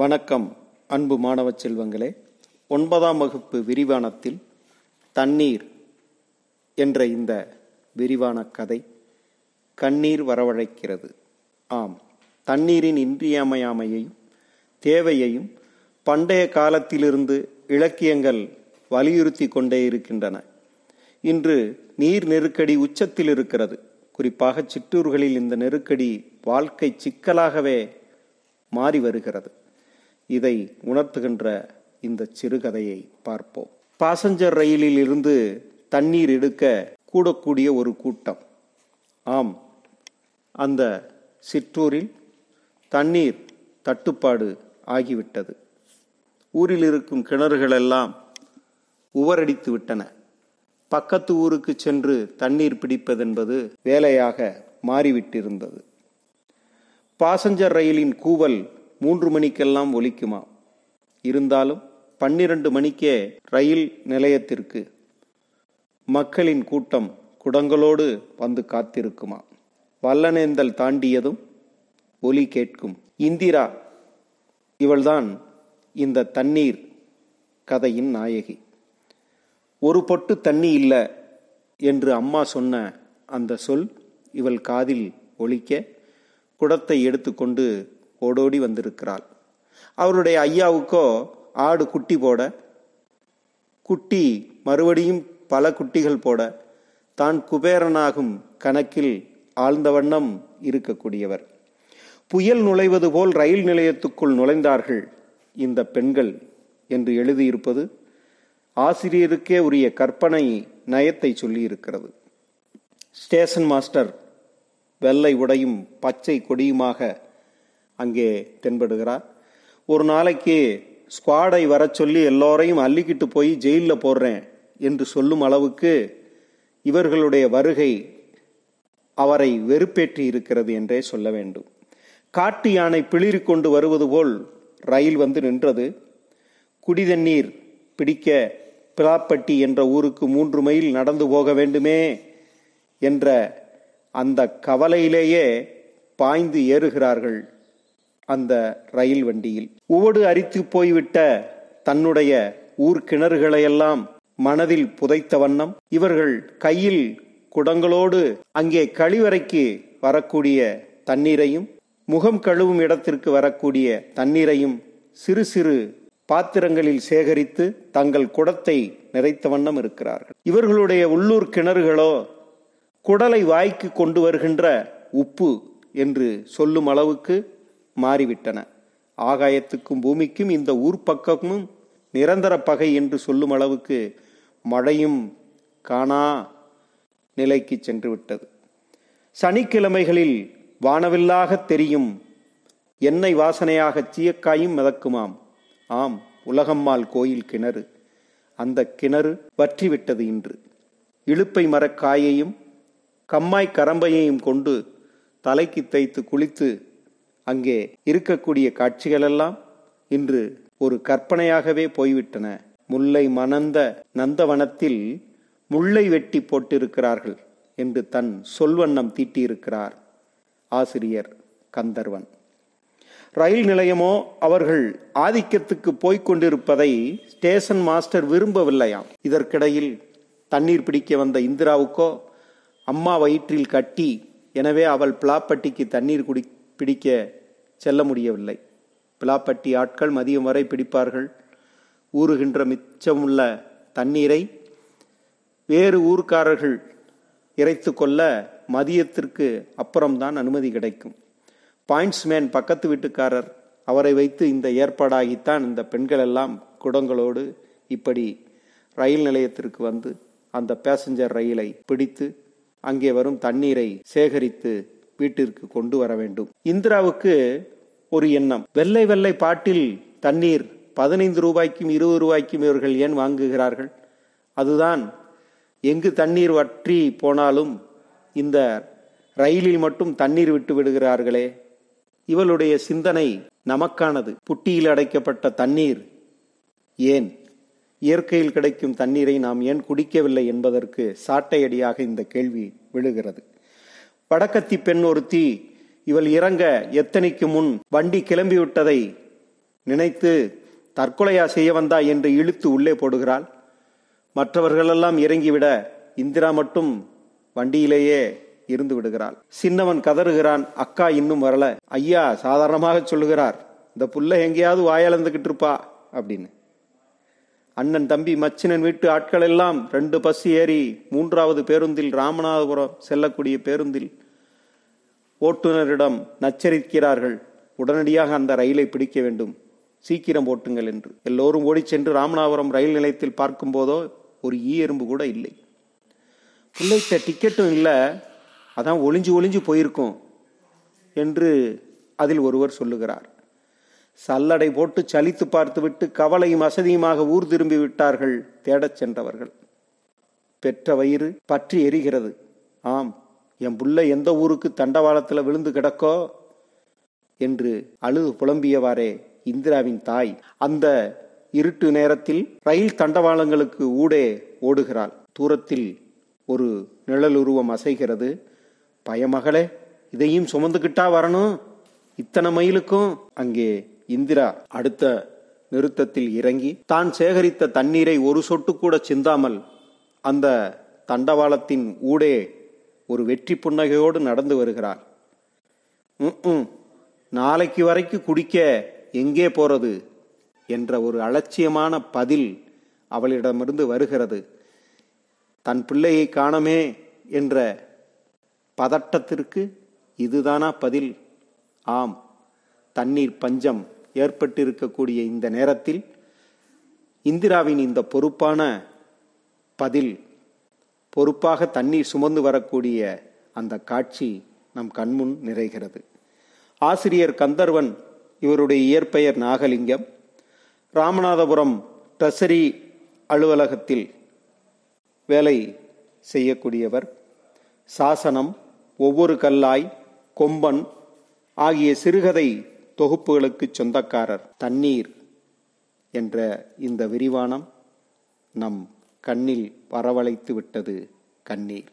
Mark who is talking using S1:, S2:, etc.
S1: வணக்கம் அன்பு மாணவ செல்வங்களே ஒன்பதாம் வகுப்பு விரிவானத்தில் தண்ணீர் என்ற இந்த விரிவான கதை கண்ணீர் வரவழைக்கிறது ஆம் தண்ணீரின் இன்றியமையாமையையும் தேவையையும் பண்டைய காலத்திலிருந்து இலக்கியங்கள் வலியுறுத்தி கொண்டே இருக்கின்றன இன்று நீர் நெருக்கடி உச்சத்தில் இருக்கிறது குறிப்பாக சிற்றூர்களில் இந்த நெருக்கடி வாழ்க்கை சிக்கலாகவே மாறி வருகிறது இதை உணர்த்துகின்ற இந்த சிறுகதையை பார்ப்போம் பாசஞ்சர் ரயிலில் இருந்து தண்ணீர் எடுக்க கூடக்கூடிய ஒரு கூட்டம் ஆம் அந்த சிற்றூரில் தண்ணீர் தட்டுப்பாடு ஆகிவிட்டது ஊரில் இருக்கும் கிணறுகளெல்லாம் உவரடித்து விட்டன பக்கத்து ஊருக்கு சென்று தண்ணீர் பிடிப்பதென்பது வேலையாக மாறிவிட்டிருந்தது பாசஞ்சர் ரயிலின் கூவல் மூன்று மணிக்கெல்லாம் ஒலிக்குமா இருந்தாலும் பன்னிரண்டு மணிக்கே ரயில் நிலையத்திற்கு மக்களின் கூட்டம் குடங்களோடு வந்து காத்திருக்குமா வல்லனேந்தல் தாண்டியதும் ஒலி கேட்கும் இந்திரா இவள்தான் இந்த தண்ணீர் கதையின் நாயகி ஒரு பொட்டு தண்ணி இல்லை என்று அம்மா சொன்ன அந்த சொல் இவள் காதில் ஒழிக்க குடத்தை எடுத்துக்கொண்டு ஓடோடி வந்திருக்கிறாள் அவருடைய ஐயாவுக்கோ ஆடு குட்டி போட குட்டி மறுபடியும் பல குட்டிகள் போட தான் குபேரனாகும் கணக்கில் ஆழ்ந்த வண்ணம் இருக்கக்கூடியவர் புயல் நுழைவது போல் ரயில் நிலையத்துக்குள் நுழைந்தார்கள் இந்த பெண்கள் என்று எழுதியிருப்பது ஆசிரியருக்கே உரிய கற்பனை நயத்தை சொல்லியிருக்கிறது ஸ்டேஷன் மாஸ்டர் வெள்ளை உடையும் பச்சை கொடியுமாக அங்கே தென்படுகிறார் ஒரு நாளைக்கு ஸ்குவாடை வர சொல்லி எல்லோரையும் அள்ளிக்கிட்டு போய் ஜெயிலில் போடுறேன் என்று சொல்லும் அளவுக்கு இவர்களுடைய வருகை அவரை வெறுப்பேற்றி இருக்கிறது என்றே சொல்ல வேண்டும் காட்டு யானை பிளிரி கொண்டு வருவது போல் ரயில் வந்து நின்றது குடிதண்ணீர் பிடிக்க பிலாப்பட்டி என்ற ஊருக்கு மூன்று மைல் நடந்து போக வேண்டுமே என்ற அந்த கவலையிலேயே பாய்ந்து ஏறுகிறார்கள் அந்த ரயில் வண்டியில் ஓடு அரித்து போய்விட்ட தன்னுடைய ஊர் கிணறுகளையெல்லாம் மனதில் புதைத்த வண்ணம் இவர்கள் கையில் குடங்களோடு அங்கே கழிவறைக்கு வரக்கூடிய தண்ணீரையும் முகம் கழுவும் இடத்திற்கு வரக்கூடிய தண்ணீரையும் சிறு சிறு பாத்திரங்களில் சேகரித்து தங்கள் குடத்தை நிறைத்த வண்ணம் இருக்கிறார்கள் இவர்களுடைய உள்ளூர் கிணறுகளோ குடலை வாய்க்கு கொண்டு வருகின்ற உப்பு என்று சொல்லும் அளவுக்கு மாறிவிட்டன ஆகாயத்துக்கும் பூமிக்கும் இந்த ஊர் பக்கமும் நிரந்தர பகை என்று சொல்லும் அளவுக்கு மழையும் காணா நிலைக்கு சென்று விட்டது சனிக்கிழமைகளில் வானவில்லாக தெரியும் எண்ணெய் வாசனையாக சீயக்காயும் மிதக்குமாம் ஆம் உலகம்மாள் கோயில் கிணறு அந்த கிணறு வற்றிவிட்டது இன்று இழுப்பை மரக்காயையும் கம்மாய் கரம்பையையும் கொண்டு தலைக்கு தைத்து குளித்து அங்கே இருக்கக்கூடிய காட்சிகளெல்லாம் இன்று ஒரு கற்பனையாகவே போய்விட்டன முல்லை மணந்த நந்தவனத்தில் முல்லை வெட்டி போட்டிருக்கிறார்கள் என்று தன் சொல்வண்ணம் தீட்டியிருக்கிறார் ஆசிரியர் கந்தர்வன் ரயில் நிலையமோ அவர்கள் ஆதிக்கத்துக்கு போய்க் கொண்டிருப்பதை ஸ்டேஷன் மாஸ்டர் விரும்பவில்லையாம் இதற்கிடையில் தண்ணீர் பிடிக்க வந்த இந்திராவுக்கோ அம்மா வயிற்றில் கட்டி எனவே அவள் பிளாப்பட்டிக்கு தண்ணீர் குடி பிடிக்க செல்ல முடியவில்லை பிலாப்பட்டி ஆட்கள் மதியம் வரை பிடிப்பார்கள் ஊறுகின்ற மிச்சமுள்ள தண்ணீரை வேறு ஊர்க்காரர்கள் இறைத்து கொள்ள மதியத்திற்கு அப்புறம்தான் அனுமதி கிடைக்கும் பாயிண்ட்ஸ்மேன் பக்கத்து வீட்டுக்காரர் அவரை வைத்து இந்த ஏற்பாடாகித்தான் இந்த பெண்கள் எல்லாம் குடங்களோடு இப்படி ரயில் நிலையத்திற்கு வந்து அந்த பேசஞ்சர் ரயிலை பிடித்து அங்கே வரும் தண்ணீரை சேகரித்து வீட்டிற்கு கொண்டு வர வேண்டும் இந்திராவுக்கு ஒரு எண்ணம் வெள்ளை வெள்ளை பாட்டில் தண்ணீர் பதினைந்து ரூபாய்க்கும் இருபது ரூபாய்க்கும் இவர்கள் ஏன் வாங்குகிறார்கள் அதுதான் எங்கு தண்ணீர் வற்றி போனாலும் இந்த ரயிலில் மட்டும் தண்ணீர் விட்டு விடுகிறார்களே இவளுடைய சிந்தனை நமக்கானது புட்டியில் அடைக்கப்பட்ட தண்ணீர் ஏன் இயற்கையில் கிடைக்கும் தண்ணீரை நாம் ஏன் குடிக்கவில்லை என்பதற்கு சாட்டையடியாக இந்த கேள்வி விழுகிறது வடக்கத்தி பெண் ஒருத்தி இவள் இறங்க எத்தனைக்கு முன் வண்டி கிளம்பிவிட்டதை நினைத்து தற்கொலையா செய்ய வந்தா என்று இழுத்து உள்ளே போடுகிறாள் மற்றவர்களெல்லாம் இறங்கிவிட இந்திரா மட்டும் வண்டியிலேயே இருந்து விடுகிறாள் சின்னவன் கதறுகிறான் அக்கா இன்னும் வரல ஐயா சாதாரணமாக சொல்லுகிறார் இந்த புள்ள எங்கேயாவது வாயளந்துகிட்டு இருப்பா அப்படின்னு அண்ணன் தம்பி மச்சினன் வீட்டு ஆட்கள் எல்லாம் ரெண்டு பஸ் ஏறி மூன்றாவது பேருந்தில் ராமநாதபுரம் செல்லக்கூடிய பேருந்தில் ஓட்டுநரிடம் நச்சரிக்கிறார்கள் உடனடியாக அந்த ரயிலை பிடிக்க வேண்டும் சீக்கிரம் ஓட்டுங்கள் என்று எல்லோரும் ஓடி சென்று ராமநாதபுரம் ரயில் நிலையத்தில் பார்க்கும்போதோ ஒரு ஈ எறும்பு கூட இல்லை பிள்ளைகிட்ட டிக்கெட்டும் இல்லை அதான் ஒளிஞ்சு ஒளிஞ்சு போயிருக்கும் என்று அதில் ஒருவர் சொல்லுகிறார் சல்லடை போட்டு சலித்து பார்த்துவிட்டு கவலையும் அசதியுமாக ஊர் திரும்பி விட்டார்கள் தேடச் சென்றவர்கள் பெற்ற வயிறு பற்றி எரிகிறது ஆம் என் புள்ள எந்த ஊருக்கு தண்டவாளத்தில் விழுந்து கிடக்கோ என்று அழுது புலம்பியவாறே இந்திராவின் தாய் அந்த இருட்டு நேரத்தில் ரயில் தண்டவாளங்களுக்கு ஊடே ஓடுகிறாள் தூரத்தில் ஒரு நிழலுருவம் அசைகிறது பயமகளே இதையும் சுமந்துக்கிட்டா வரணும் இத்தனை மயிலுக்கும் அங்கே இந்திரா அடுத்த நிறுத்தத்தில் இறங்கி தான் சேகரித்த தண்ணீரை ஒரு சொட்டு கூட சிந்தாமல் அந்த தண்டவாளத்தின் ஊடே ஒரு வெற்றி புன்னகையோடு நடந்து வருகிறார் ம் நாளைக்கு வரைக்கும் குடிக்க எங்கே போறது என்ற ஒரு அலட்சியமான பதில் அவளிடமிருந்து வருகிறது தன் பிள்ளையை காணமே என்ற பதட்டத்திற்கு இதுதானா பதில் ஆம் தண்ணீர் பஞ்சம் ஏற்பட்டிருக்கக்கூடிய இந்த நேரத்தில் இந்திராவின் இந்த பொறுப்பான பதில் பொறுப்பாக தண்ணீர் சுமந்து வரக்கூடிய அந்த காட்சி நம் கண்முன் நிறைகிறது ஆசிரியர் கந்தர்வன் இவருடைய இயற்பெயர் நாகலிங்கம் ராமநாதபுரம் டசரி அலுவலகத்தில் வேலை செய்யக்கூடியவர் சாசனம் ஒவ்வொரு கல்லாய் கொம்பன் ஆகிய சிறுகதை தொகுப்புகளுக்கு சொந்தக்காரர் தண்ணீர் என்ற இந்த விரிவானம் நம் கண்ணில் வரவழைத்து விட்டது கண்ணீர்